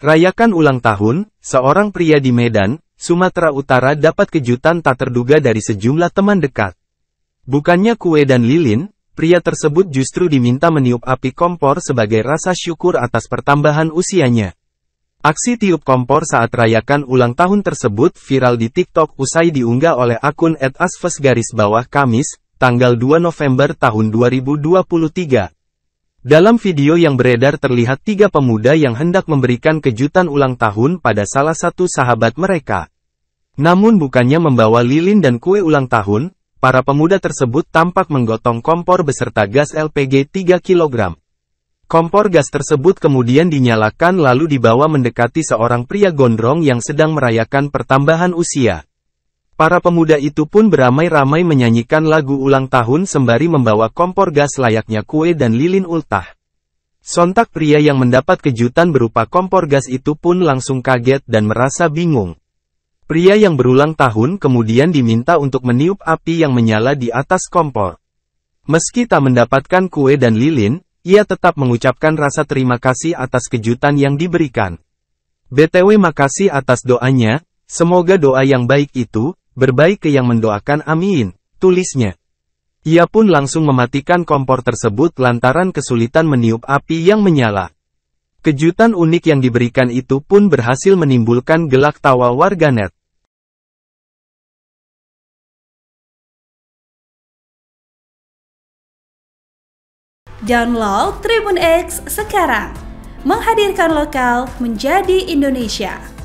Rayakan ulang tahun, seorang pria di Medan, Sumatera Utara dapat kejutan tak terduga dari sejumlah teman dekat. Bukannya kue dan lilin, pria tersebut justru diminta meniup api kompor sebagai rasa syukur atas pertambahan usianya. Aksi tiup kompor saat rayakan ulang tahun tersebut viral di TikTok usai diunggah oleh akun @asves Kamis, tanggal 2 November tahun 2023. Dalam video yang beredar terlihat tiga pemuda yang hendak memberikan kejutan ulang tahun pada salah satu sahabat mereka. Namun bukannya membawa lilin dan kue ulang tahun, para pemuda tersebut tampak menggotong kompor beserta gas LPG 3 kg. Kompor gas tersebut kemudian dinyalakan lalu dibawa mendekati seorang pria gondrong yang sedang merayakan pertambahan usia. Para pemuda itu pun beramai-ramai menyanyikan lagu ulang tahun sembari membawa kompor gas layaknya kue dan lilin ultah. Sontak pria yang mendapat kejutan berupa kompor gas itu pun langsung kaget dan merasa bingung. Pria yang berulang tahun kemudian diminta untuk meniup api yang menyala di atas kompor. Meski tak mendapatkan kue dan lilin, ia tetap mengucapkan rasa terima kasih atas kejutan yang diberikan. BTW makasih atas doanya, semoga doa yang baik itu, berbaik ke yang mendoakan amin, tulisnya. Ia pun langsung mematikan kompor tersebut lantaran kesulitan meniup api yang menyala. Kejutan unik yang diberikan itu pun berhasil menimbulkan gelak tawa warganet. Download Tribun X sekarang, menghadirkan lokal menjadi Indonesia.